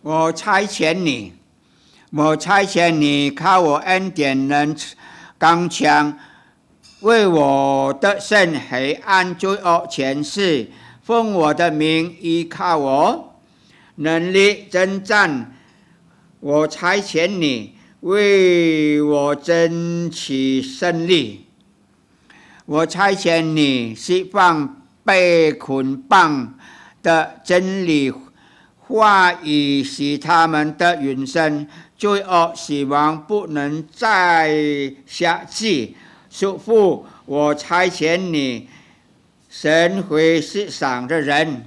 我差遣你，我差遣你，靠我恩典能刚强，为我的圣黑暗罪恶前势，奉我的名依靠我能力征战。我差遣你为我争取胜利。我差遣你释放被捆绑的真理。话语是他们的人生，罪恶死亡不能再下制。叔父，我差遣你，神回世上的人。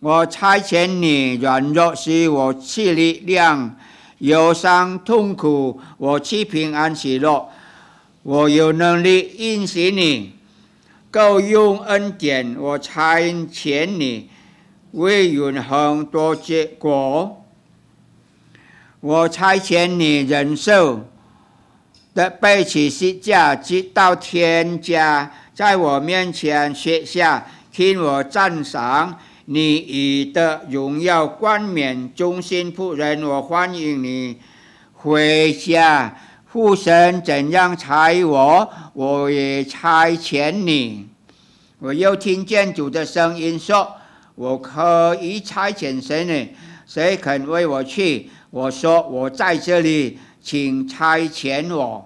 我差遣你，软弱使我去力量，忧伤痛苦我去平安喜乐，我有能力应许你，够用恩典。我差遣你。会永很多结果，我差遣你忍受的卑起是价直到天家，在我面前写下，听我赞赏你的荣耀冠冕，忠心仆人，我欢迎你回家。父神怎样差我，我也差遣你。我又听见主的声音说。我可以差遣谁呢？谁肯为我去？我说我在这里，请差遣我。